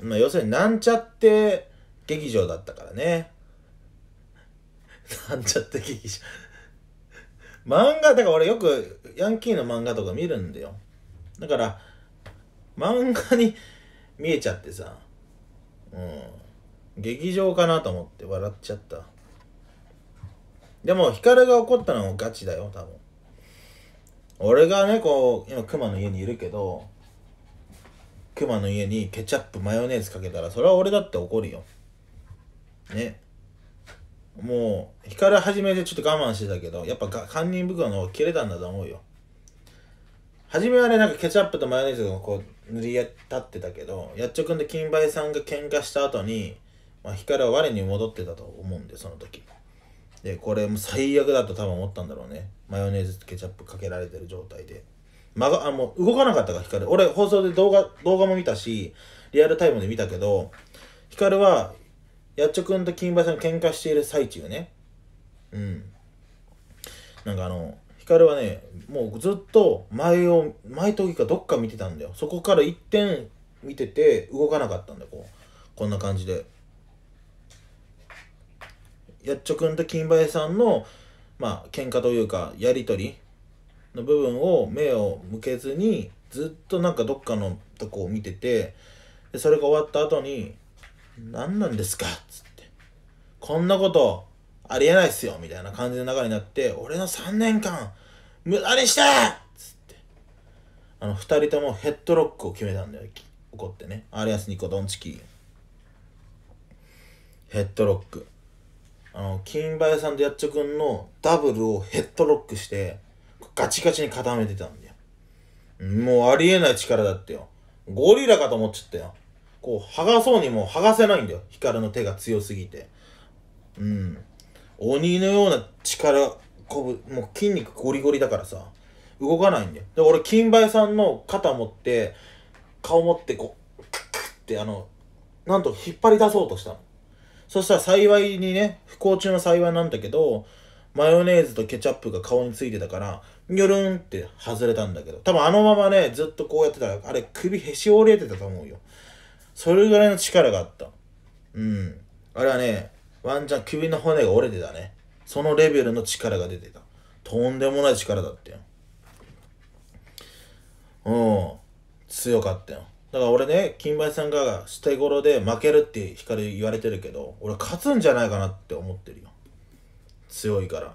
まあ、要するになんちゃって劇場だったからね。なんちゃって劇場。漫画、だから俺よくヤンキーの漫画とか見るんだよ。だから、漫画に見えちゃってさ、うん。劇場かなと思って笑っちゃった。でも、ヒカルが怒ったのもガチだよ、多分。俺がね、こう、今、熊の家にいるけど、クマの家にケチャップマヨネーズかけたらそれは俺だって怒るよねもう光る初めでちょっと我慢してたけどやっぱ堪忍袋の切れたんだと思うよ初めはねなんかケチャップとマヨネーズがこう塗り立ってたけどやっちょくんと金梅さんが喧嘩した後に、まあ、光は我に戻ってたと思うんでその時でこれも最悪だと多分思ったんだろうねマヨネーズとケチャップかけられてる状態で。まが、あ、もう動かなかったか光ヒカル。俺、放送で動画、動画も見たし、リアルタイムで見たけど、ヒカルは、やっちょくんと金馬さん喧嘩している最中ね。うん。なんかあの、ヒカルはね、もうずっと前を、前時かどっか見てたんだよ。そこから一点見てて、動かなかったんだよ、こう。こんな感じで。やっちょくんと金馬さんの、まあ、喧嘩というか、やりとりの部分を目を向けずにずっとなんかどっかのとこを見ててでそれが終わった後に「何なんですか?」っつって「こんなことありえないっすよ」みたいな感じの中になって「俺の3年間無駄にして!」っつってあの2人ともヘッドロックを決めたんだよ怒ってねアリアス・ニコ・ドンチキヘッドロックあの金林さんとやっちょくんのダブルをヘッドロックしてガチガチに固めてたんだよ。もうありえない力だってよ。ゴリラかと思っちゃったよ。こう、剥がそうにも剥がせないんだよ。光の手が強すぎて。うん。鬼のような力、こぶ、もう筋肉ゴリゴリだからさ、動かないんだよ。で、俺、金梅さんの肩持って、顔持って、こう、クックって、あの、なんと引っ張り出そうとしたの。そしたら幸いにね、不幸中の幸いなんだけど、マヨネーズとケチャップが顔についてたから、ニョルンって外れたんだけど、多分あのままね、ずっとこうやってたら、あれ首へし折れてたと思うよ。それぐらいの力があった。うん。あれはね、ワンちゃん首の骨が折れてたね。そのレベルの力が出てた。とんでもない力だったよ。うん。強かったよ。だから俺ね、金梅さんが捨て頃で負けるって光言われてるけど、俺勝つんじゃないかなって思ってるよ。強いから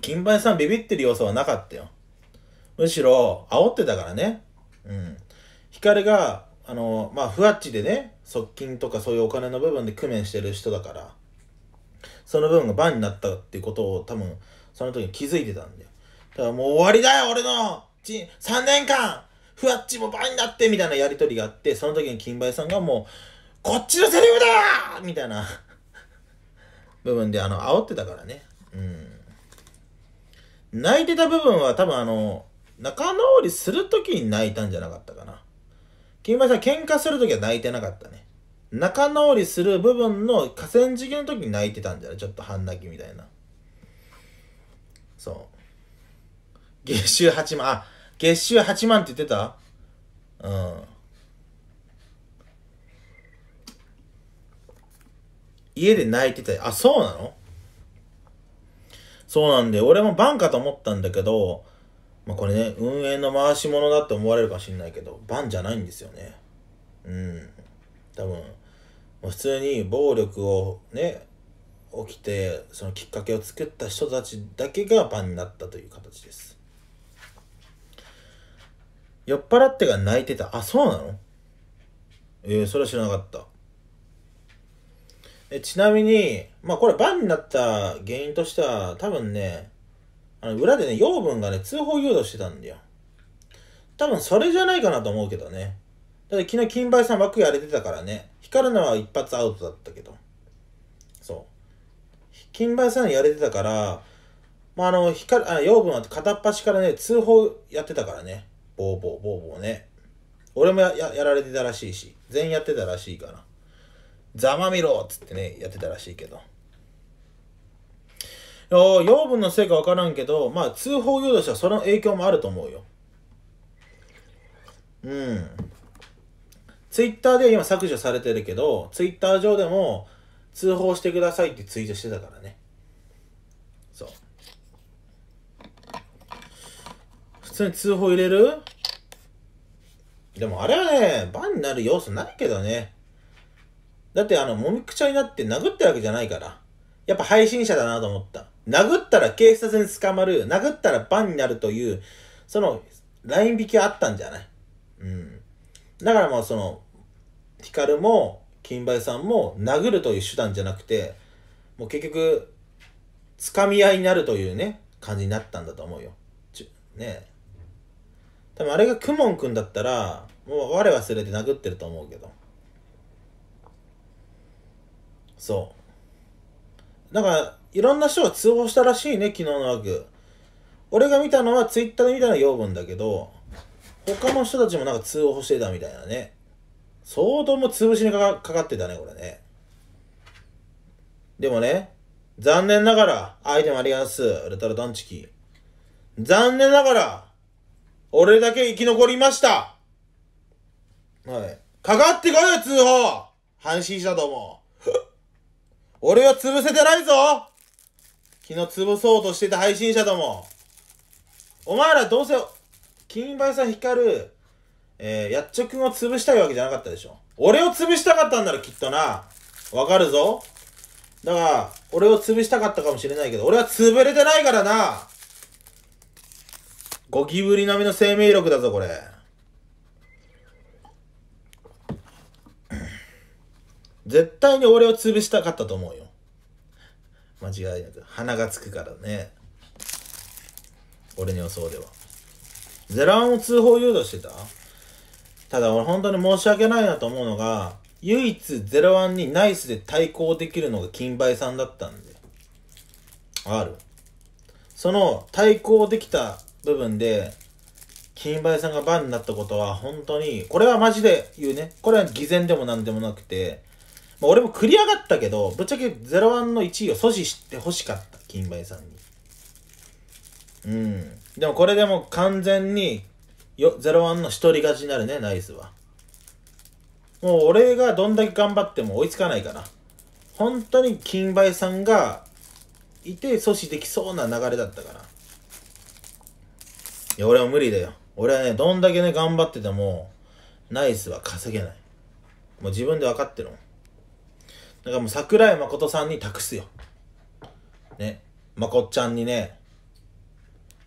金杯さんビビってる要素はなかったよむしろ煽ってたからねうん光があのまあふわっちでね側近とかそういうお金の部分で工面してる人だからその部分がバンになったっていうことを多分その時に気づいてたんだよだからもう終わりだよ俺のち3年間ふわっちもバンになってみたいなやりとりがあってその時に金杯さんがもうこっちのセリフだみたいな部分で、あの、煽ってたからね。うん。泣いてた部分は多分あの、仲直りするときに泣いたんじゃなかったかな。君はさ、喧嘩するときは泣いてなかったね。仲直りする部分の河川敷の時に泣いてたんじゃないちょっと半泣きみたいな。そう。月収8万、あ、月収8万って言ってたうん。家で泣いてて、あ、そうなのそうなんで、俺もバンかと思ったんだけど、まあ、これね、運営の回し者だって思われるかもしんないけど、バンじゃないんですよね。うん。多分、普通に暴力をね、起きて、そのきっかけを作った人たちだけがバンになったという形です。酔っ払ってが泣いてた。あ、そうなのええー、それは知らなかった。えちなみに、まあこれバンになった原因としては、多分ね、あの裏でね、養分がね、通報誘導してたんだよ。多分それじゃないかなと思うけどね。だって昨日金梅さん枠やれてたからね、光るのは一発アウトだったけど。そう。金梅さんやれてたから、まああの、光、あ養分は片っ端からね、通報やってたからね。ボーボーボーボーね。俺もややられてたらしいし、全員やってたらしいから。ざまみろっつってね、やってたらしいけど。養分のせいかわからんけど、まあ通報業としてはその影響もあると思うよ。うん。ツイッターで今削除されてるけど、ツイッター上でも通報してくださいってツイートしてたからね。そう。普通に通報入れるでもあれはね、バンになる要素ないけどね。だってあの、もみくちゃになって殴ってるわけじゃないから。やっぱ配信者だなと思った。殴ったら警察に捕まる、殴ったらバンになるという、その、ライン引きはあったんじゃないうん。だからまあその、ヒカルも、金梅さんも、殴るという手段じゃなくて、もう結局、掴み合いになるというね、感じになったんだと思うよ。ちね多分あれがクモンくんだったら、もう我忘れて殴ってると思うけど。そうだからいろんな人が通報したらしいね昨日の枠。俺が見たのはツイッターで見たのは養分だけど他の人たちもなんか通報してたみたいなね相当も潰しにかかってたねこれねでもね残念ながらアイテムありますウルトラドンチキ残念ながら俺だけ生き残りましたはいかかってこい通報阪神したと思う俺は潰せてないぞ昨日潰そうとしてた配信者ども。お前らどうせ、金梅さん光る、えー、やっちょくんを潰したいわけじゃなかったでしょ。俺を潰したかったんならきっとな。わかるぞ。だから、俺を潰したかったかもしれないけど、俺は潰れてないからな。ゴキブリ並みの生命力だぞ、これ。絶対に俺を潰したかったと思うよ。間違いなく。鼻がつくからね。俺の予想では。ゼランを通報誘導してたただ俺本当に申し訳ないなと思うのが、唯一ゼロワンにナイスで対抗できるのが金梅さんだったんで。ある。その対抗できた部分で、金梅さんがバンになったことは本当に、これはマジで言うね。これは偽善でも何でもなくて、まあ、俺も繰り上がったけど、ぶっちゃけ01の1位を阻止してほしかった、金梅さんに。うん。でもこれでも完全によ、01の一人勝ちになるね、ナイスは。もう俺がどんだけ頑張っても追いつかないから。本当に金梅さんがいて阻止できそうな流れだったから。いや、俺は無理だよ。俺はね、どんだけね、頑張ってても、ナイスは稼げない。もう自分で分かってるもん。だからもう桜井誠さんに託すよ。ね。まこっちゃんにね。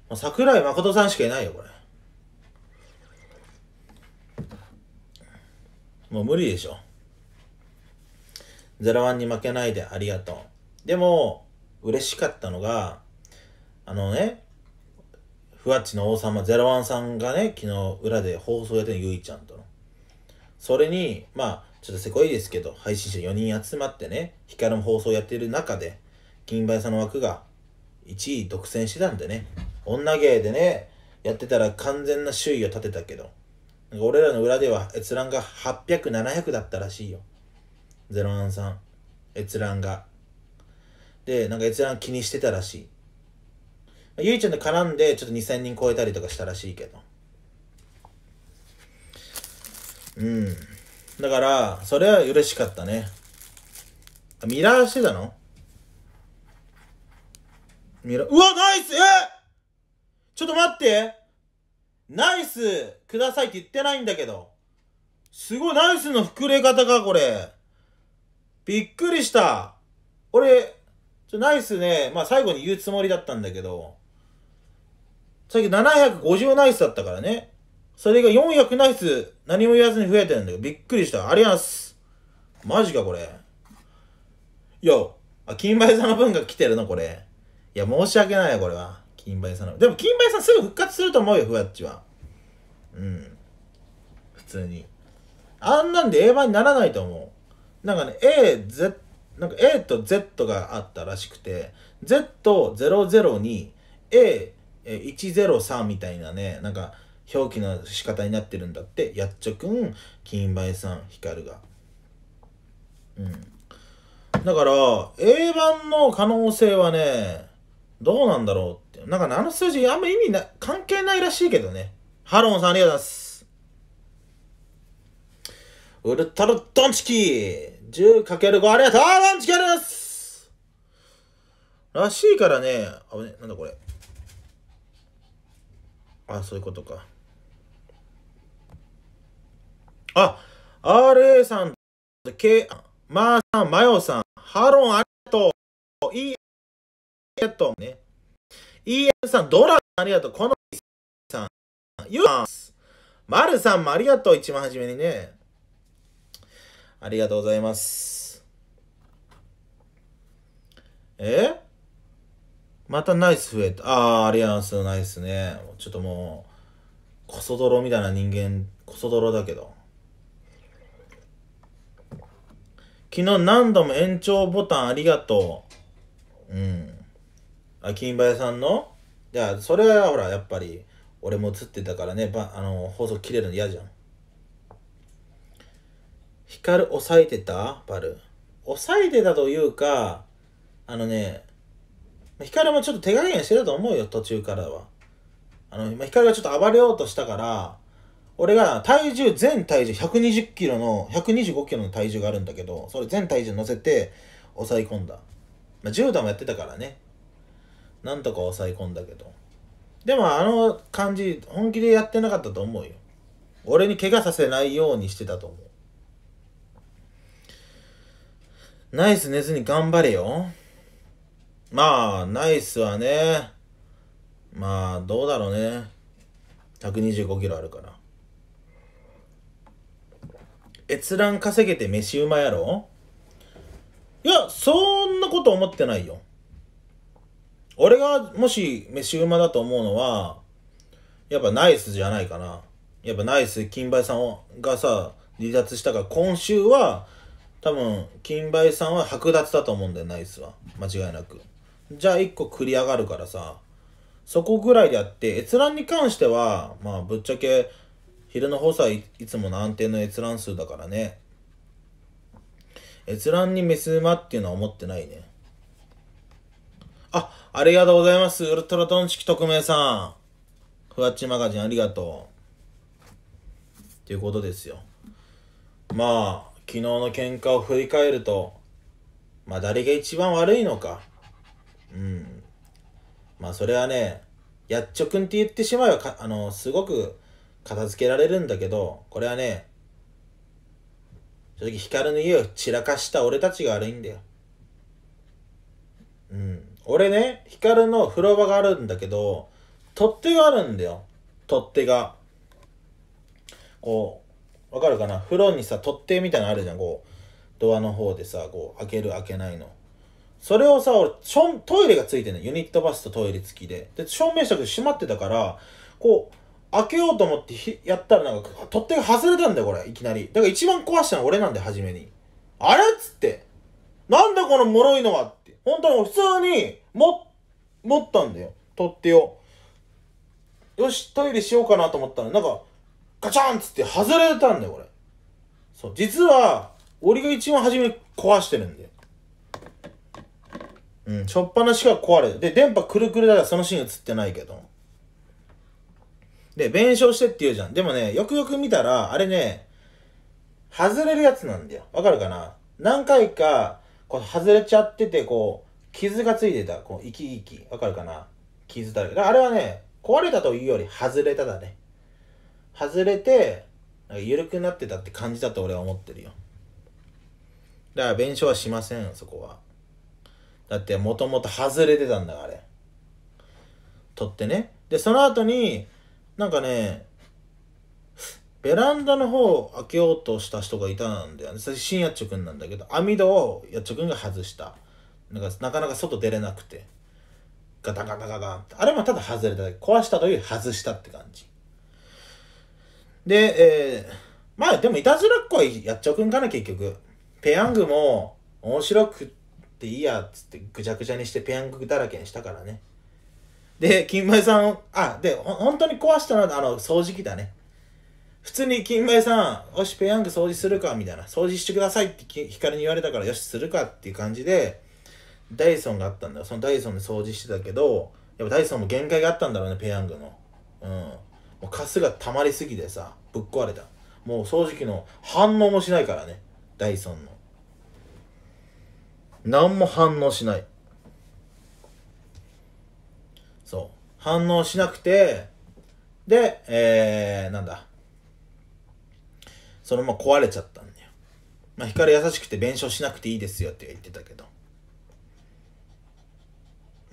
もう桜井誠さんしかいないよ、これ。もう無理でしょ。ゼロワンに負けないでありがとう。でも、嬉しかったのが、あのね、ふわっちの王様ゼロワンさんがね、昨日裏で放送やってるゆいちゃんとの。それに、まあ、ちょっとせこいですけど、配信者4人集まってね、ヒカルの放送やってる中で、金梅さんの枠が1位独占してたんでね、女芸でね、やってたら完全な首位を立てたけど、俺らの裏では閲覧が800、700だったらしいよ。ゼロワンさん、閲覧が。で、なんか閲覧気にしてたらしい。ゆいちゃんで絡んで、ちょっと2000人超えたりとかしたらしいけど。うん。だから、それは嬉しかったね。ミラーしてたのミラー、うわ、ナイスえちょっと待ってナイスくださいって言ってないんだけど。すごい、ナイスの膨れ方か、これ。びっくりした。俺、ちょナイスね、まあ最後に言うつもりだったんだけど、さっき750ナイスだったからね。それが400ナイス、何も言わずに増えてるんだけど、びっくりした。あります。マジか、これ。よ、あ、金梅さんの分が来てるの、これ。いや、申し訳ないよ、これは。金梅さんの。でも、金梅さんすぐ復活すると思うよ、ふわっちは。うん。普通に。あんなんで A 版にならないと思う。なんかね、A、Z、なんか A と Z があったらしくて、Z00 に A103 みたいなね、なんか、表記の仕方になってるんだってやっちょくん金梅さん光がうんだから A 版の可能性はねどうなんだろうってなんか、あの数字あんま意味な関係ないらしいけどねハロンさんありがとうございますウルトラドンチキ 10×5 ありがとうドンチキありがとうございますらしいからねあねなんだこれあそういうことかあ、RA さん、K、マーさん、マヨさん、ハロンありがとう。いい、ありがとうね。EM さん、ドラありがとう。このさん、ユーマンス。マルさんもありがとう。一番初めにね。ありがとうございます。えまたナイス増えた。ああ、ありがとうございます。ナイスね。ちょっともう、こそ泥みたいな人間、こそ泥だけど。昨日何度も延長ボタンありがとう。うん。あ、金林さんのいや、それはほら、やっぱり、俺も映ってたからね、ばあの放送切れるの嫌じゃん。光抑えてたバル。抑えてたというか、あのね、光もちょっと手加減してると思うよ、途中からは。あの、今光がちょっと暴れようとしたから、俺が体重、全体重120キロの、125キロの体重があるんだけど、それ全体重乗せて抑え込んだ。まあ、柔道もやってたからね。なんとか抑え込んだけど。でもあの感じ、本気でやってなかったと思うよ。俺に怪我させないようにしてたと思う。ナイス寝ずに頑張れよ。まあ、ナイスはね、まあ、どうだろうね。125キロあるから。閲覧稼げて飯うまやろいや、そんなこと思ってないよ。俺がもし飯うまだと思うのは、やっぱナイスじゃないかな。やっぱナイス、金梅さんがさ、離脱したから今週は、多分、金梅さんは剥奪だと思うんだよ、ナイスは。間違いなく。じゃあ1個繰り上がるからさ、そこぐらいであって、閲覧に関しては、まあぶっちゃけ、昼の放送はいつもの安定の閲覧数だからね。閲覧にメス馬っていうのは思ってないね。あ、ありがとうございます。ウルトラトン式特命さん。ふわっちマガジンありがとう。っていうことですよ。まあ、昨日の喧嘩を振り返ると、まあ誰が一番悪いのか。うん。まあそれはね、やっちょくんって言ってしまえばあの、すごく片付けられるんだけど、これはね、正直ヒカルの家を散らかした俺たちが悪いんだよ。うん。俺ね、ヒカルの風呂場があるんだけど、取っ手があるんだよ。取っ手が。こう、わかるかな風呂にさ、取っ手みたいなのあるじゃん、こう。ドアの方でさ、こう、開ける開けないの。それをさ、俺、トイレがついてんの。ユニットバスとトイレ付きで。で、照明色閉まってたから、こう、開けようと思ってひやったらなんか取っ手が外れたんだよこれいきなりだから一番壊したの俺なんで初めにあれっつってなんだこの脆いのはって本当に普通にも持ったんだよ取っ手をよしトイレしようかなと思ったらなんかガチャンっつって外れたんだよこれそう実は俺が一番初めに壊してるんだようん、しょっぱなしが壊れて。で、電波くるくるだからそのシーン映ってないけど。で、弁償してって言うじゃん。でもね、よくよく見たら、あれね、外れるやつなんだよ。わかるかな何回か、こう、外れちゃってて、こう、傷がついてた。こう、生き生き。わかるかな傷だらけ。あれはね、壊れたというより、外れただね。外れて、なんか緩くなってたって感じだと俺は思ってるよ。だから、弁償はしません、そこは。だって、もともと外れてたんだ、あれ。取ってね。で、その後に、なんかね、ベランダの方を開けようとした人がいたんだよね。最新やっちょくんなんだけど、網戸をやっちょくんが外した。なんかなかなか外出れなくて。ガタガタガタって。あれもただ外れただけ。壊したという外したって感じ。で、えー、まあでもいたずらっこいやっちょくんかな結局。ペヤングも面白くっていいやっつってぐちゃぐちゃにしてペヤングだらけにしたからね。で、金米さん、あ、で、本当に壊したのは、あの、掃除機だね。普通に金米さん、よし、ペヤング掃除するか、みたいな。掃除してくださいって光に言われたから、よし、するかっていう感じで、ダイソンがあったんだよ。そのダイソンで掃除してたけど、やっぱダイソンも限界があったんだろうね、ペヤングの。うん。もうカスが溜まりすぎてさ、ぶっ壊れた。もう掃除機の反応もしないからね、ダイソンの。何も反応しない。反応しなくて、で、えー、なんだ。そのまま壊れちゃったんだよ。まあ、光優しくて弁償しなくていいですよって言ってたけど。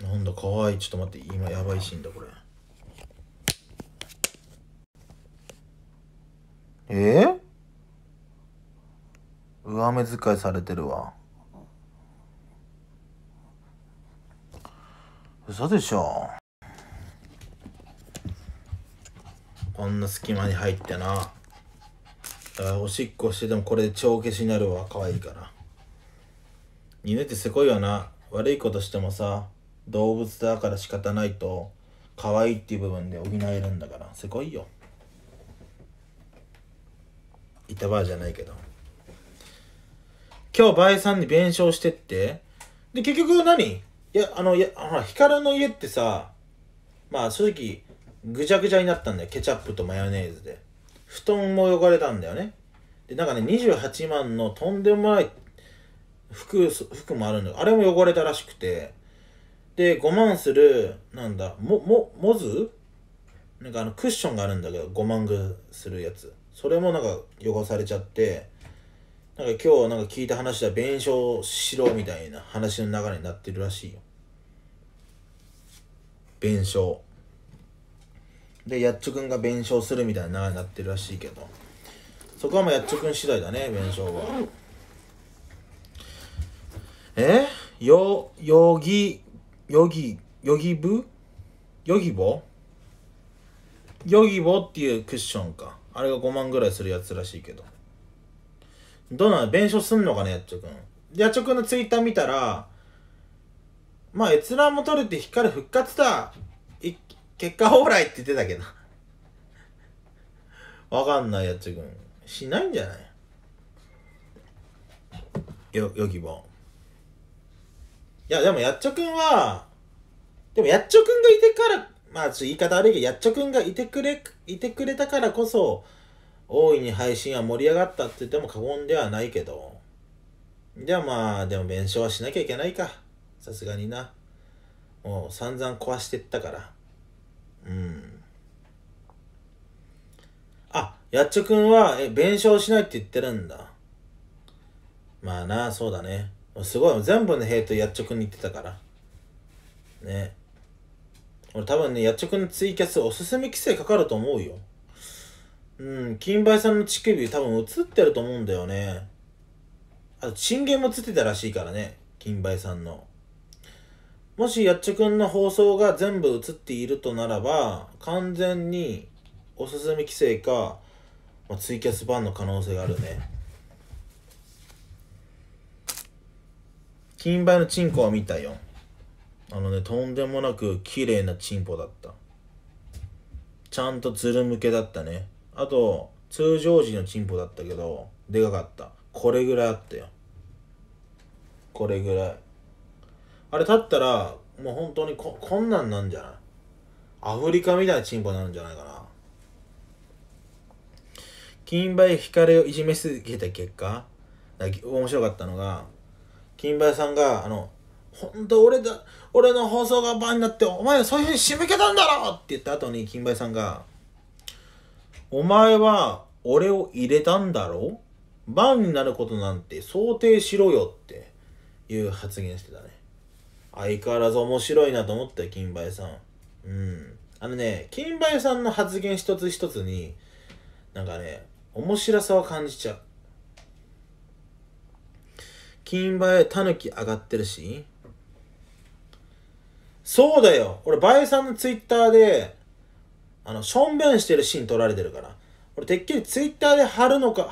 なんだ、かわいい。ちょっと待って、今やばいシーンだ、これ。えー、上目遣いされてるわ。嘘でしょ。あんな隙間に入ってなあおしっこしてでもこれで帳消しになるわ可愛いから犬ってせこいよな悪いことしてもさ動物だから仕方ないと可愛いっていう部分で補えるんだからせこいよいたばじゃないけど今日バイさんに弁償してってで結局何いやあのいやほら光の家ってさまあ正直ぐちゃぐちゃになったんだよケチャップとマヨネーズで布団も汚れたんだよねでなんかね28万のとんでもない服服もあるんだあれも汚れたらしくてで5万するなんだももモズなんかあのクッションがあるんだけど5万ぐするやつそれもなんか汚されちゃってなんか今日なんか聞いた話では弁償しろみたいな話の流れになってるらしいよ弁償でやっちょくんが弁償するみたいな流れになってるらしいけどそこはもうやっちょくん次第だね弁償はえよよぎよぎよぎぶよぎぼよぎぼっていうクッションか。あれが5万ぐらいするやつらしいけど。どうなの弁償すんのかね、やっちょくん。やっちょくんのツイッター見たら、まあ閲覧も取れて光る復活だ結果オーライって言ってたけど。わかんないやつくん。しないんじゃないよ、よぎぼん。いや、でもやっちょくんは、でもやっちょくんがいてから、まあちょっと言い方悪いけど、やっちょくんがいてくれ、いてくれたからこそ、大いに配信は盛り上がったって言っても過言ではないけど。じゃあまあ、でも弁償はしなきゃいけないか。さすがにな。もう散々壊してったから。やっちょくんは、え、弁償しないって言ってるんだ。まあな、そうだね。すごい、全部のヘイトやっちょくんに言ってたから。ね。俺多分ね、やっちょくんのツイキャスおすすめ規制かかると思うよ。うん、金梅さんの乳首多分映ってると思うんだよね。あと、チンゲンも映ってたらしいからね。金梅さんの。もしやっちょくんの放送が全部映っているとならば、完全におすすめ規制か、まあ、ツイキャス版の可能性があるね金杯のチンコは見たよあのねとんでもなく綺麗なチンポだったちゃんとズル向けだったねあと通常時のチンポだったけどでかかったこれぐらいあったよこれぐらいあれ立ったらもう本当にここんなんなんじゃないアフリカみたいなチンポになるんじゃないかな金梅光をいじめすぎた結果面白かったのが金梅さんがあの本当俺だ俺の放送がバになってお前はそういうふうに仕向けたんだろって言った後に金梅さんがお前は俺を入れたんだろ番になることなんて想定しろよっていう発言してたね相変わらず面白いなと思ったよ金梅さんうんあのね金梅さんの発言一つ一つになんかね面白さを感じちゃう金馬へタヌキ上がってるしそうだよ俺バエさんのツイッターであのションベンしてるシーン撮られてるから俺てっきりツイッターで貼るのか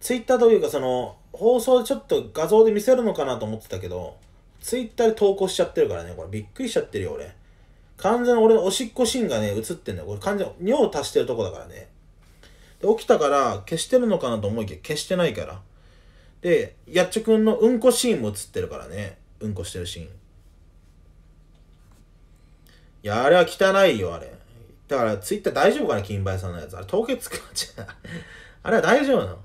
ツイッターというかその放送でちょっと画像で見せるのかなと思ってたけどツイッターで投稿しちゃってるからねこれびっくりしちゃってるよ俺完全に俺のおしっこシーンがね映ってんだよこれ完全に尿を足してるとこだからねで起きたから消してるのかなと思いきや消してないからでやっちょくんのうんこシーンも映ってるからねうんこしてるシーンいやあれは汚いよあれだからツイッター大丈夫かな金梅さんのやつあれ凍結かちゃあれは大丈夫なの